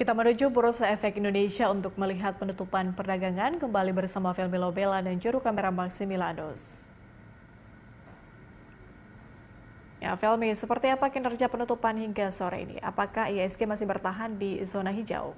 Kita menuju Bursa Efek Indonesia untuk melihat penutupan perdagangan kembali bersama Filmi Lobela dan juru kamera Maximilanos. Ya, Filmi, seperti apa kinerja penutupan hingga sore ini? Apakah ISG masih bertahan di zona hijau?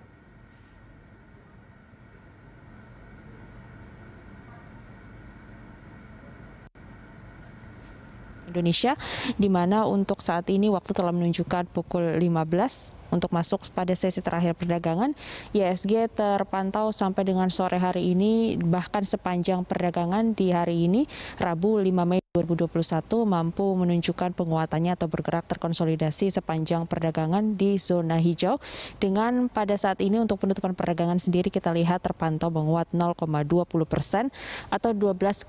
Indonesia, di mana untuk saat ini waktu telah menunjukkan pukul 15 untuk masuk pada sesi terakhir perdagangan, ISG terpantau sampai dengan sore hari ini bahkan sepanjang perdagangan di hari ini Rabu 5 Mei 2021 mampu menunjukkan penguatannya atau bergerak terkonsolidasi sepanjang perdagangan di zona hijau dengan pada saat ini untuk penutupan perdagangan sendiri kita lihat terpantau menguat 0,20 persen atau 12,09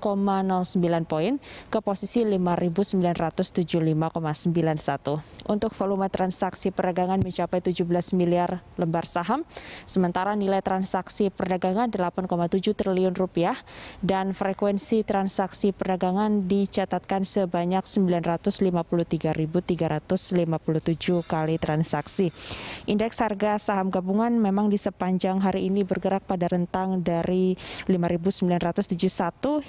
poin ke posisi 5.975,91. Untuk volume transaksi perdagangan mencapai 17 miliar lembar saham, sementara nilai transaksi perdagangan 8,7 triliun rupiah dan frekuensi transaksi perdagangan di dicatatkan sebanyak 953.357 kali transaksi. Indeks harga saham gabungan memang di sepanjang hari ini bergerak pada rentang dari 5.971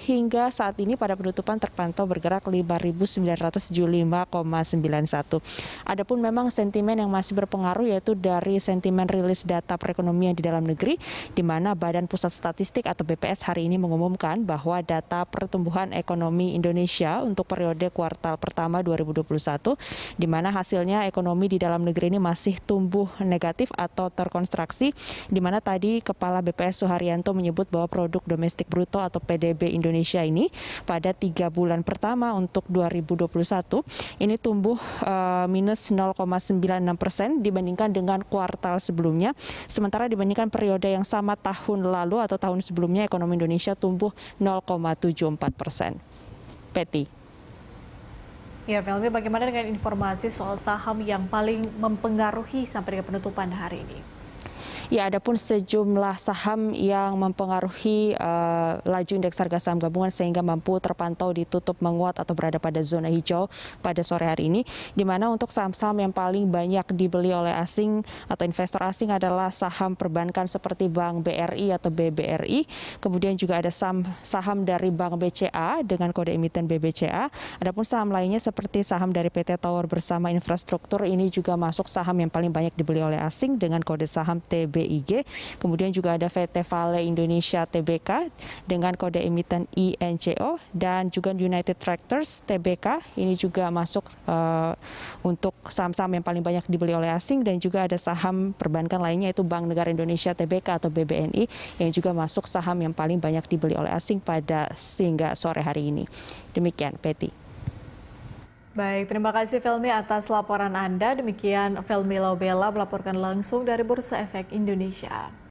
hingga saat ini pada penutupan terpantau bergerak 5.975,91. Adapun memang sentimen yang masih berpengaruh yaitu dari sentimen rilis data perekonomian di dalam negeri di mana Badan Pusat Statistik atau BPS hari ini mengumumkan bahwa data pertumbuhan ekonomi Indonesia Indonesia untuk periode kuartal pertama 2021 di mana hasilnya ekonomi di dalam negeri ini masih tumbuh negatif atau terkonstruksi di mana tadi Kepala BPS Suharyanto menyebut bahwa produk domestik bruto atau PDB Indonesia ini pada tiga bulan pertama untuk 2021 ini tumbuh uh, minus 0,96 persen dibandingkan dengan kuartal sebelumnya sementara dibandingkan periode yang sama tahun lalu atau tahun sebelumnya ekonomi Indonesia tumbuh 0,74 persen. Peti. Ya, Velmi, bagaimana dengan informasi soal saham yang paling mempengaruhi sampai dengan penutupan hari ini? Ya, ada pun sejumlah saham yang mempengaruhi uh, laju indeks harga saham gabungan sehingga mampu terpantau ditutup menguat atau berada pada zona hijau pada sore hari ini. Di mana untuk saham-saham yang paling banyak dibeli oleh asing atau investor asing adalah saham perbankan seperti Bank BRI atau BBRI. Kemudian juga ada saham, saham dari Bank BCA dengan kode emiten BBCA. Adapun saham lainnya seperti saham dari PT Tower Bersama Infrastruktur ini juga masuk saham yang paling banyak dibeli oleh asing dengan kode saham T TBIG. Kemudian juga ada PT Vale Indonesia TBK dengan kode emiten INCO dan juga United Tractors TBK ini juga masuk uh, untuk saham-saham yang paling banyak dibeli oleh asing dan juga ada saham perbankan lainnya yaitu Bank Negara Indonesia TBK atau BBNI yang juga masuk saham yang paling banyak dibeli oleh asing pada sehingga sore hari ini. Demikian, Peti. Baik, terima kasih Felmi atas laporan Anda. Demikian Felmi Bella melaporkan langsung dari Bursa Efek Indonesia.